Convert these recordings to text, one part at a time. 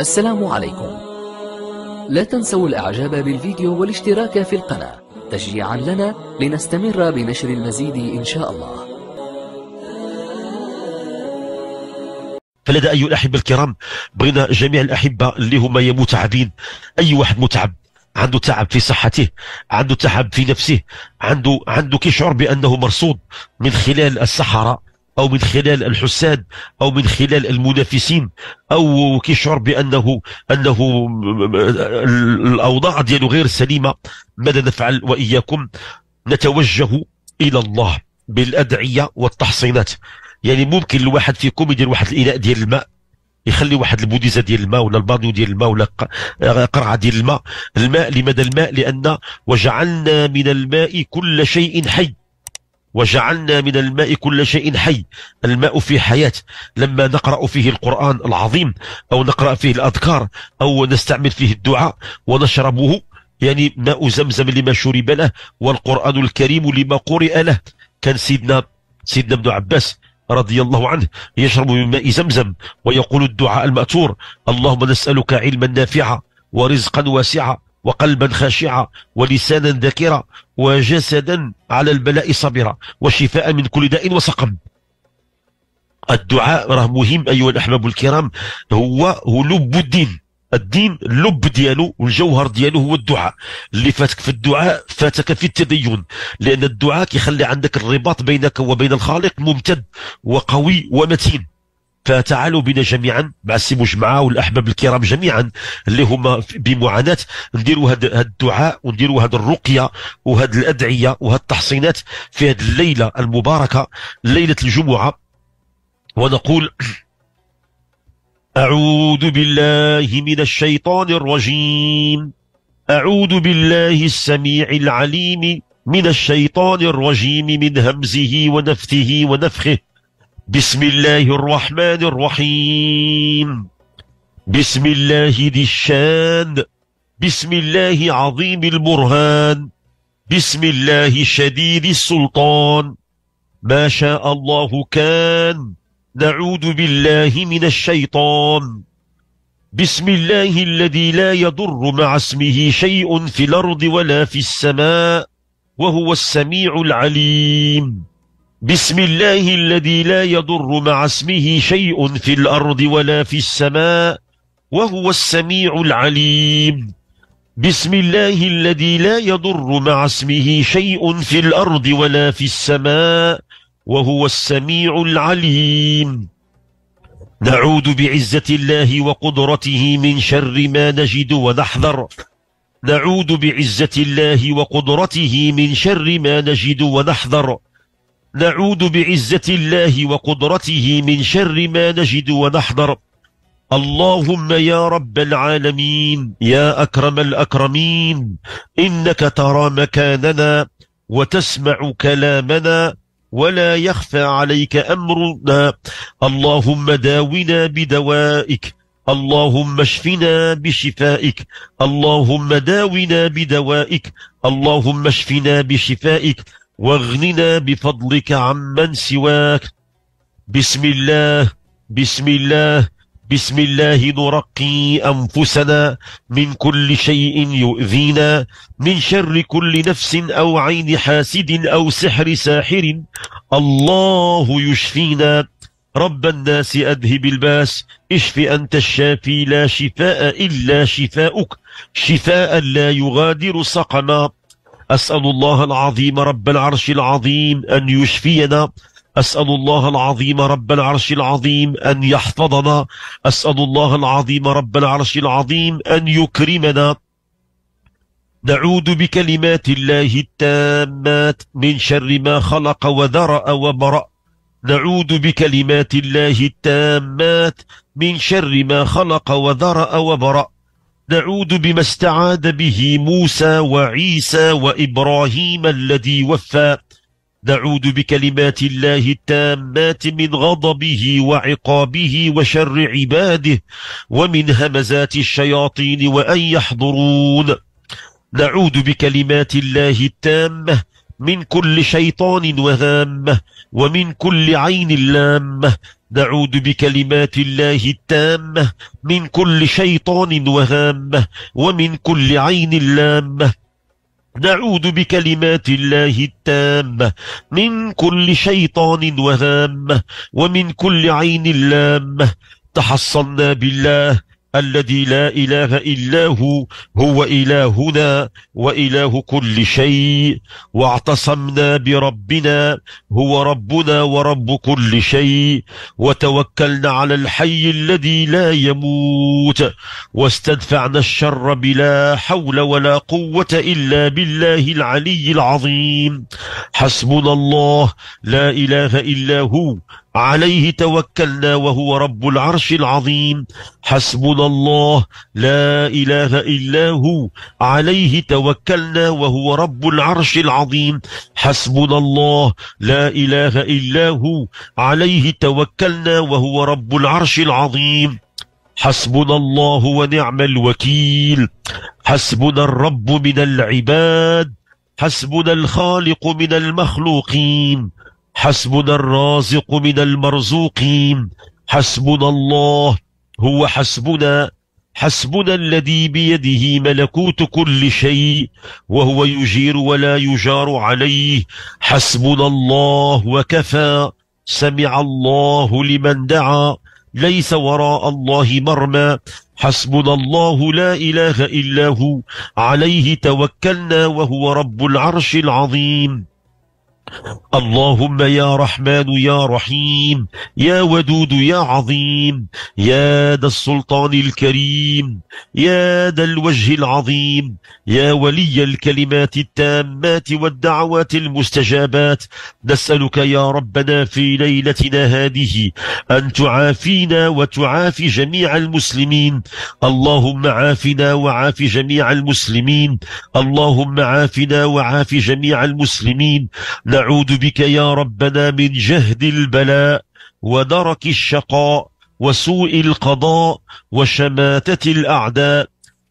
السلام عليكم لا تنسوا الاعجاب بالفيديو والاشتراك في القناة تشجيعا لنا لنستمر بنشر المزيد إن شاء الله فلدى أيها الأحبة الكرام بغينا جميع الأحبة اللي هما متعبين أي واحد متعب عنده تعب في صحته عنده تعب في نفسه عنده عنده كيشعر بانه مرصود من خلال الصحراء أو من خلال الحساد أو من خلال المنافسين أو كيشعر بأنه أنه الأوضاع ديالو غير سليمة ماذا نفعل وإياكم نتوجه إلى الله بالأدعية والتحصينات يعني ممكن الواحد فيكم يدير واحد الإناء ديال الماء يخلي واحد البوديزه ديال الماء ولا البانيو ديال الماء ولا آه، قرعه ديال الماء الماء لماذا الماء لان وجعلنا من الماء كل شيء حي وجعلنا من الماء كل شيء حي الماء في حياة لما نقرأ فيه القرآن العظيم أو نقرأ فيه الأذكار أو نستعمل فيه الدعاء ونشربه يعني ماء زمزم لما شرب له والقرآن الكريم لما قرئ له كان سيدنا سيدنا ابن عباس رضي الله عنه يشرب من ماء زمزم ويقول الدعاء المأثور اللهم نسألك علما نافعا ورزقا واسعا وقلبا خاشعا ولسانا ذاكرا وجسدا على البلاء صبرا وشفاء من كل داء وسقم الدعاء راه مهم ايها الاحباب الكرام هو هو لب الدين الدين اللب ديالو والجوهر ديالو هو الدعاء اللي فاتك في الدعاء فاتك في التدين لان الدعاء كيخلي عندك الرباط بينك وبين الخالق ممتد وقوي ومتين فتعالوا بنا جميعا مع السي مجمعة والاحباب الكرام جميعا اللي هما بمعاناه نديروا هذا الدعاء ونديروا هذه الرقيه وهذه الادعيه وهذه التحصينات في هذه الليله المباركه ليله الجمعه ونقول أعوذ بالله من الشيطان الرجيم أعوذ بالله السميع العليم من الشيطان الرجيم من همزه ونفثه ونفخه بسم الله الرحمن الرحيم بسم الله ذي الشان بسم الله عظيم البرهان بسم الله شديد السلطان ما شاء الله كان نعوذ بالله من الشيطان بسم الله الذي لا يضر مع اسمه شيء في الأرض ولا في السماء وهو السميع العليم بسم الله الذي لا يضر مع اسمه شيء في الأرض ولا في السماء وهو السميع العليم بسم الله الذي لا يضر مع اسمه شيء في الأرض ولا في السماء وهو السميع العليم نعوذ بعزة الله وقدرته من شر ما نجد ونحذر نعوذ بعزة الله وقدرته من شر ما نجد ونحذر نعوذ بعزة الله وقدرته من شر ما نجد ونحضر اللهم يا رب العالمين يا أكرم الأكرمين إنك ترى مكاننا وتسمع كلامنا ولا يخفى عليك أمرنا اللهم داونا بدوائك اللهم اشفنا بشفائك اللهم داونا بدوائك اللهم اشفنا بشفائك واغننا بفضلك عمن سواك بسم الله بسم الله بسم الله نرقي أنفسنا من كل شيء يؤذينا من شر كل نفس أو عين حاسد أو سحر ساحر الله يشفينا رب الناس أذهب الباس اشف أنت الشافي لا شفاء إلا شفاؤك شفاء لا يغادر سقما أسأل الله العظيم رب العرش العظيم أن يشفينا أسأل الله العظيم رب العرش العظيم أن يحفظنا أسأل الله العظيم رب العرش العظيم أن يكرمنا نعوذ بكلمات الله التامات من شر ما خلق وذرأ وبرأ نعوذ بكلمات الله التامات من شر ما خلق وذرأ وبرأ نعوذ بما استعاذ به موسى وعيسى وإبراهيم الذي وفى نعوذ بكلمات الله التامات من غضبه وعقابه وشر عباده ومن همزات الشياطين وأن يحضرون نعوذ بكلمات الله التامه من كل شيطان وهامة ومن كل عين لامة نعوذ بكلمات الله التامة من كل شيطان وهامة ومن كل عين لامة نعوذ بكلمات الله التامة من كل شيطان وهامة ومن كل عين لامة تحصنا بالله الذي لا إله إلا هو هو إلهنا وإله كل شيء واعتصمنا بربنا هو ربنا ورب كل شيء وتوكلنا على الحي الذي لا يموت واستدفعنا الشر بلا حول ولا قوة إلا بالله العلي العظيم حسبنا الله لا إله إلا هو عليه توكلنا وهو رب العرش العظيم حسبنا الله لا إله إلا هو عليه توكلنا وهو رب العرش العظيم حسبنا الله لا إله إلا هو عليه توكلنا وهو رب العرش العظيم حسبنا الله ونعم الوكيل حسبنا الرب من العباد حسبنا الخالق من المخلوقين حسبنا الرازق من المرزوقين حسبنا الله هو حسبنا حسبنا الذي بيده ملكوت كل شيء وهو يجير ولا يجار عليه حسبنا الله وكفى سمع الله لمن دعا ليس وراء الله مرمى حسبنا الله لا إله إلا هو عليه توكلنا وهو رب العرش العظيم اللهم يا رحمن يا رحيم يا ودود يا عظيم يا ذا السلطان الكريم يا ذا الوجه العظيم يا ولي الكلمات التامات والدعوات المستجابات نسألك يا ربنا في ليلتنا هذه أن تعافينا وتعافي جميع المسلمين اللهم عافنا وعاف جميع المسلمين اللهم عافنا وعاف جميع المسلمين نعوذ بك يا ربنا من جهد البلاء ودرك الشقاء وسوء القضاء وشماتة الأعداء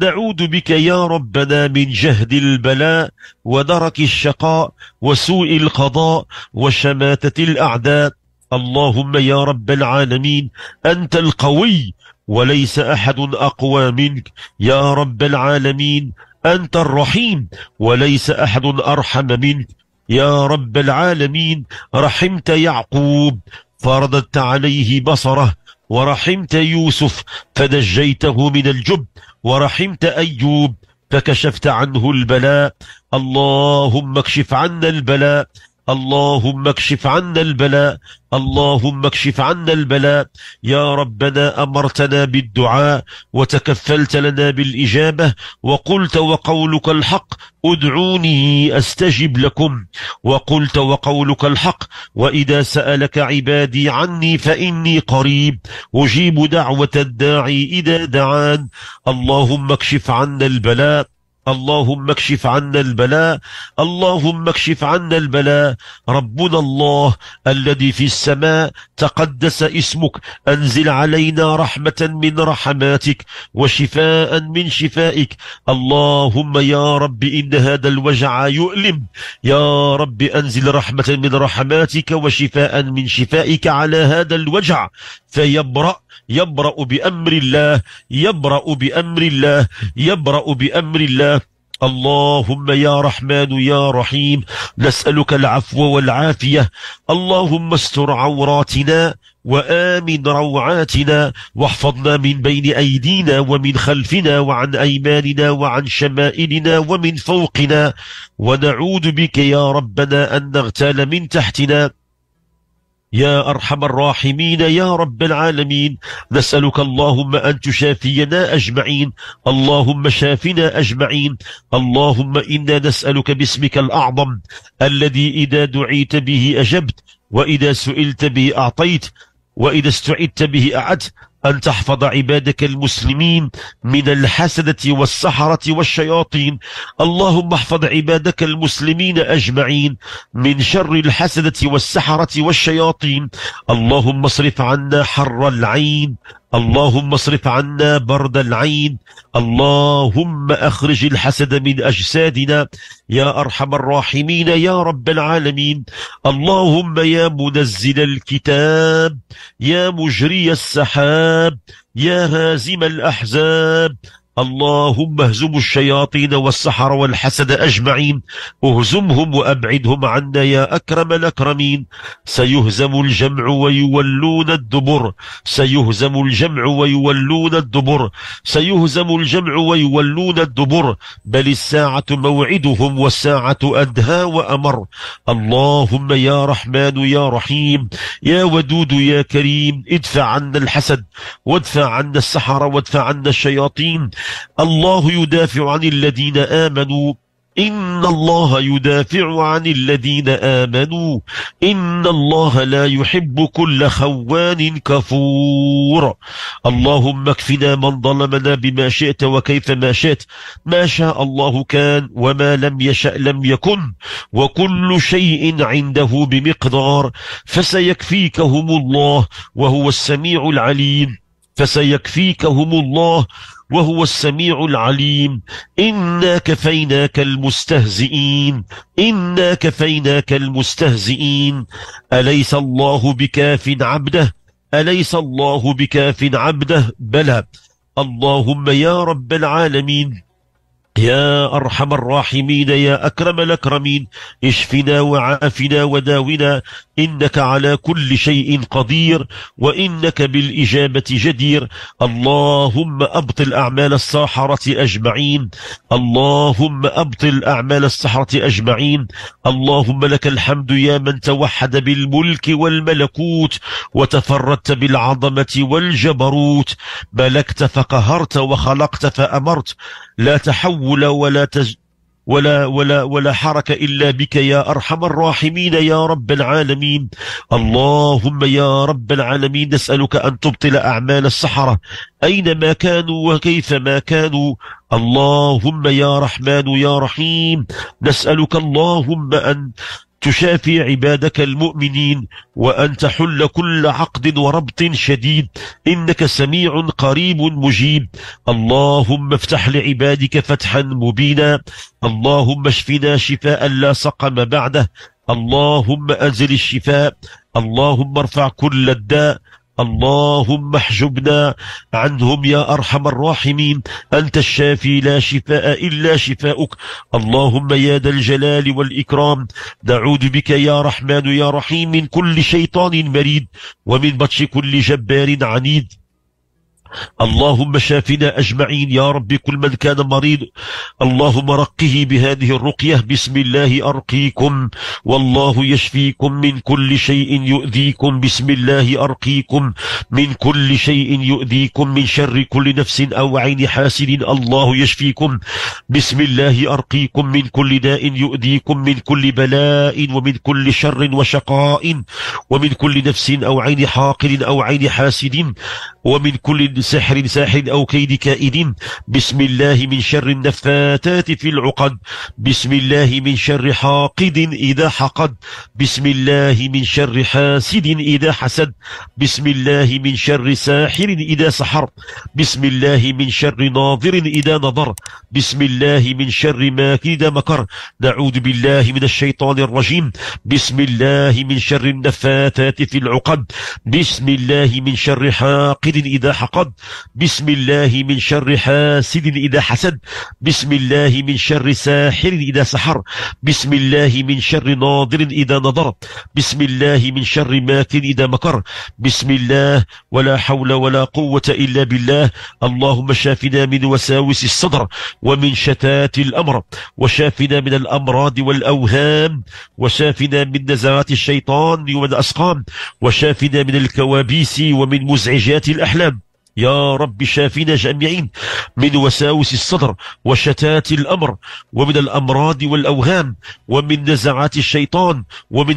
نعوذ بك يا ربنا من جهد البلاء ودرك الشقاء وسوء القضاء وشماتة الأعداء اللهم يا رب العالمين أنت القوي وليس أحد أقوى منك يا رب العالمين أنت الرحيم وليس أحد أرحم منك يا رب العالمين رحمت يعقوب فرددت عليه بصره ورحمت يوسف فنجيته من الجب ورحمت أيوب فكشفت عنه البلاء اللهم اكشف عنا البلاء اللهم اكشف عنا البلاء اللهم اكشف عنا البلاء يا ربنا أمرتنا بالدعاء وتكفلت لنا بالإجابة وقلت وقولك الحق ادعوني أستجب لكم وقلت وقولك الحق وإذا سألك عبادي عني فإني قريب أجيب دعوة الداعي إذا دعان اللهم اكشف عنا البلاء اللهم اكشف عنا البلاء اللهم اكشف عنا البلاء ربنا الله الذي في السماء تقدس اسمك أنزل علينا رحمة من رحماتك وشفاء من شفائك اللهم يا رب إن هذا الوجع يؤلم يا رب أنزل رحمة من رحماتك وشفاء من شفائك على هذا الوجع فيبرأ يبرأ بأمر الله يبرأ بأمر الله يبرأ بأمر الله اللهم يا رحمن يا رحيم نسألك العفو والعافية اللهم استر عوراتنا وآمن روعاتنا واحفظنا من بين أيدينا ومن خلفنا وعن أيماننا وعن شمائلنا ومن فوقنا ونعوذ بك يا ربنا أن نغتال من تحتنا يا أرحم الراحمين يا رب العالمين نسألك اللهم أن تشافينا أجمعين اللهم شافنا أجمعين اللهم إنا نسألك باسمك الأعظم الذي إذا دعيت به أجبت وإذا سئلت به أعطيت وإذا استعدت به أعدت أن تحفظ عبادك المسلمين من الحسدة والسحرة والشياطين اللهم احفظ عبادك المسلمين أجمعين من شر الحسدة والسحرة والشياطين اللهم اصرف عنا حر العين اللهم اصرف عنا برد العين اللهم اخرج الحسد من اجسادنا يا ارحم الراحمين يا رب العالمين اللهم يا منزل الكتاب يا مجري السحاب يا هازم الاحزاب اللهم اهزم الشياطين والسحر والحسد أجمعين اهزمهم وأبعدهم عنا يا أكرم الأكرمين سيهزم الجمع ويولون الدبر سيهزم الجمع ويولون الدبر سيهزم الجمع ويولون الدبر بل الساعة موعدهم والساعة أدهى وأمر اللهم يا رحمن يا رحيم يا ودود يا كريم ادفع عنا الحسد وادفع عنا السحر وادفع عنا الشياطين الله يدافع عن الذين آمنوا إن الله يدافع عن الذين آمنوا إن الله لا يحب كل خوان كفور اللهم اكفنا من ظلمنا بما شئت وكيف ما شئت ما شاء الله كان وما لم يشأ لم يكن وكل شيء عنده بمقدار فسيكفيكهم الله وهو السميع العليم فسيكفيكهم الله وهو السميع العليم إنا كفيناك المستهزئين إنا كفيناك المستهزئين أليس الله بكاف عبده أليس الله بكاف عبده بلى اللهم يا رب العالمين يا أرحم الراحمين يا أكرم الأكرمين اشفنا وعافنا وداونا إنك على كل شيء قدير وإنك بالإجابة جدير اللهم أبطل أعمال الساحرة أجمعين اللهم أبطل أعمال السحرة أجمعين اللهم لك الحمد يا من توحد بالملك والملكوت وتفردت بالعظمة والجبروت ملكت فقهرت وخلقت فأمرت لا تحول ولا تز ولا ولا ولا حركة إلا بك يا أرحم الراحمين يا رب العالمين اللهم يا رب العالمين نسألك أن تبطل أعمال السحرة أينما كانوا وكيفما كانوا اللهم يا رحمن يا رحيم نسألك اللهم أن تشافي عبادك المؤمنين وأن تحل كل عقد وربط شديد إنك سميع قريب مجيب اللهم افتح لعبادك فتحا مبينا اللهم اشفنا شفاء لا سقم بعده اللهم أنزل الشفاء اللهم ارفع كل الداء اللهم احجبنا عنهم يا أرحم الراحمين أنت الشافي لا شفاء إلا شفاؤك اللهم يا ذا الجلال والإكرام نعوذ بك يا رحمن يا رحيم من كل شيطان مريد ومن بطش كل جبار عنيد اللهم شافنا أجمعين يا رب كل من كان مريض اللهم رقه بهذه الرقية بسم الله أرقيكم والله يشفيكم من كل شيء يؤذيكم بسم الله أرقيكم من كل شيء يؤذيكم من شر كل نفس أو عين حاسد الله يشفيكم بسم الله أرقيكم من كل داء يؤذيكم من كل بلاء ومن كل شر وشقاء ومن كل نفس أو عين حاقد أو عين حاسد ومن كل ساحر ساحر أو كيد كائد بسم الله من شر النفاثات في العقد بسم الله من شر حاقد إذا حقد بسم الله من شر حاسد إذا حسد بسم الله من شر ساحر إذا سحر بسم الله من شر ناظر إذا نظر بسم الله من شر ماكر إذا مكر نعوذ بالله من الشيطان الرجيم بسم الله من شر النفاثات في العقد بسم الله من شر حاقد إذا حقد حسد بسم الله من شر حاسد إذا حسد بسم الله من شر ساحر إذا سحر بسم الله من شر ناظر إذا نظر بسم الله من شر ماكر إذا مكر بسم الله ولا حول ولا قوة إلا بالله اللهم شافنا من وساوس الصدر ومن شتات الأمر وشافنا من الأمراض والأوهام وشافنا من نزغات الشيطان ومن أسقام وشافنا من الكوابيس ومن مزعجات الأحلام يا رب شافينا جميعين من وساوس الصدر وشتات الأمر ومن الأمراض والأوهام ومن نزعات الشيطان ومن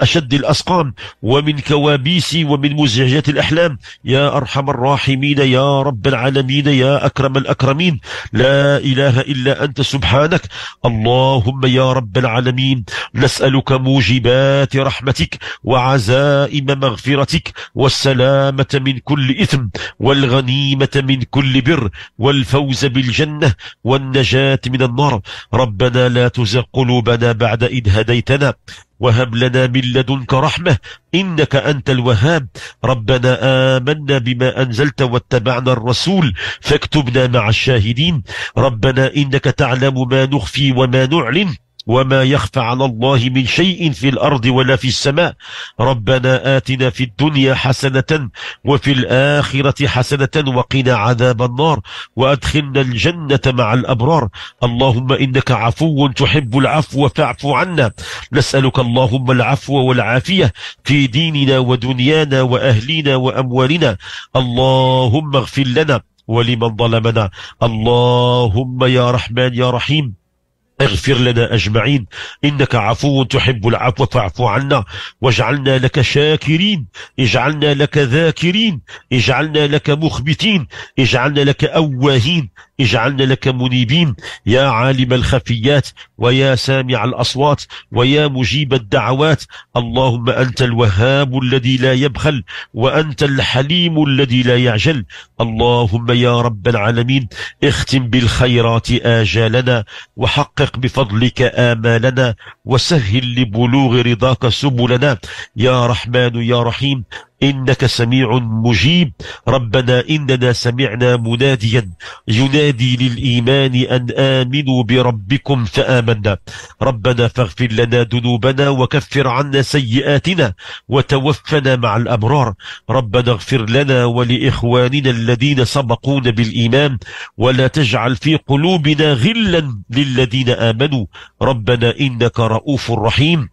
أشد الأسقام ومن كوابيس ومن مزعجات الأحلام يا أرحم الراحمين يا رب العالمين يا أكرم الأكرمين لا إله إلا أنت سبحانك اللهم يا رب العالمين نسألك موجبات رحمتك وعزائم مغفرتك والسلامة من كل إثم والغنيمة من كل بر والفوز بالجنة والنجاة من النار ربنا لا تزغ قلوبنا بعد إذ هديتنا وهب لنا من لدنك رحمة إنك أنت الوهاب ربنا آمنا بما أنزلت واتبعنا الرسول فاكتبنا مع الشاهدين ربنا إنك تعلم ما نخفي وما نعلن وما يخفى على الله من شيء في الأرض ولا في السماء ربنا آتنا في الدنيا حسنة وفي الآخرة حسنة وقنا عذاب النار وأدخلنا الجنة مع الأبرار اللهم إنك عفو تحب العفو فاعف عنا نسألك اللهم العفو والعافية في ديننا ودنيانا وأهلنا وأموالنا اللهم اغفر لنا ولمن ظلمنا اللهم يا رحمن يا رحيم اغفر لنا أجمعين إنك عفو تحب العفو فاعف عنا واجعلنا لك شاكرين اجعلنا لك ذاكرين اجعلنا لك مخبتين اجعلنا لك أواهين اجعلنا لك منيبين يا عالم الخفيات ويا سامع الأصوات ويا مجيب الدعوات اللهم أنت الوهاب الذي لا يبخل وأنت الحليم الذي لا يعجل اللهم يا رب العالمين اختم بالخيرات آجالنا وحقق وفق بفضلك آمالنا وسهل لبلوغ رضاك سبلنا يا رحمن يا رحيم إنك سميع مجيب ربنا إننا سمعنا مناديا ينادي للإيمان أن آمنوا بربكم فآمنا ربنا فاغفر لنا ذنوبنا وكفر عنا سيئاتنا وتوفنا مع الأبرار ربنا اغفر لنا ولإخواننا الذين سبقونا بالإيمان ولا تجعل في قلوبنا غلا للذين آمنوا ربنا إنك رؤوف رحيم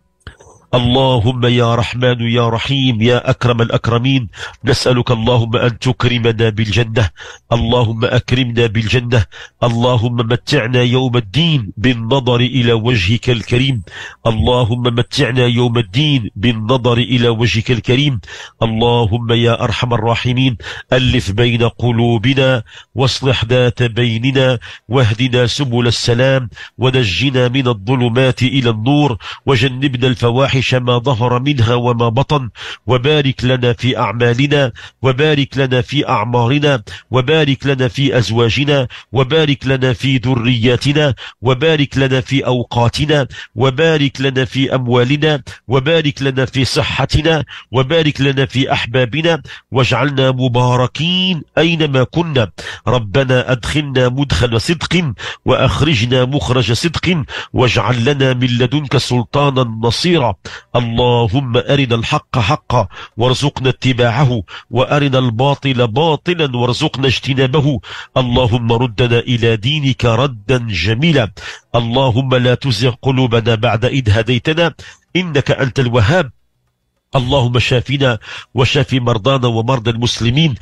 اللهم يا رحمن يا رحيم يا أكرم الأكرمين نسألك اللهم أن تكرمنا بالجنة اللهم أكرمنا بالجنة اللهم متعنا يوم الدين بالنظر إلى وجهك الكريم اللهم متعنا يوم الدين بالنظر إلى وجهك الكريم اللهم يا أرحم الراحمين ألف بين قلوبنا واصلح ذات بيننا واهدنا سبل السلام ونجنا من الظلمات إلى النور وجنبنا الفواحش فاحش ما ظهر منها وما بطن وبارك لنا في أعمالنا وبارك لنا في أعمارنا وبارك لنا في أزواجنا وبارك لنا في ذرياتنا وبارك لنا في أوقاتنا وبارك لنا في أموالنا وبارك لنا في صحتنا وبارك لنا في أحبابنا واجعلنا مباركين أينما كنا ربنا أدخلنا مدخل صدق وأخرجنا مخرج صدق واجعل لنا من لدنك سلطانا نصيرا اللهم أرنا الحق حقا وارزقنا اتباعه وأرنا الباطل باطلا وارزقنا اجتنابه اللهم ردنا إلى دينك ردا جميلا اللهم لا تزغ قلوبنا بعد إذ هديتنا إنك أنت الوهاب اللهم شافنا وشاف مرضانا ومرضى المسلمين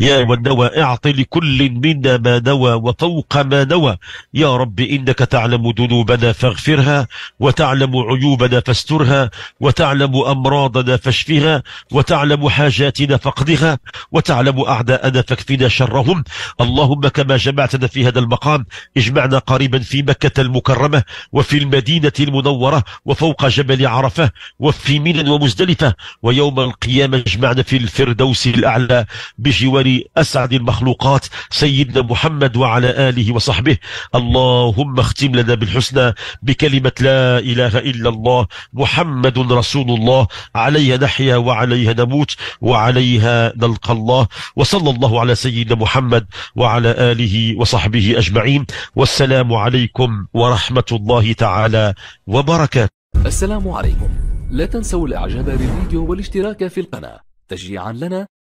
يا والنوى اعط لكل منا ما نوى وفوق ما نوى يا رب إنك تعلم ذنوبنا فاغفرها وتعلم عيوبنا فاسترها وتعلم أمراضنا فاشفها وتعلم حاجاتنا فاقضها وتعلم أعداءنا فاكفنا شرهم اللهم كما جمعتنا في هذا المقام اجمعنا قريبا في مكة المكرمة وفي المدينة المنورة وفوق جبل عرفة وفي منى ومزدلفة ويوم القيامة اجمعنا في الفردوس الأعلى بجوار أسعد المخلوقات سيدنا محمد وعلى آله وصحبه اللهم اختم لنا بالحسنى بكلمة لا إله إلا الله محمد رسول الله عليها نحيا وعليها نموت وعليها نلقى الله وصلى الله على سيدنا محمد وعلى آله وصحبه أجمعين والسلام عليكم ورحمة الله تعالى وبركاته السلام عليكم لا تنسوا الإعجاب بالفيديو والاشتراك في القناة تشجيعا لنا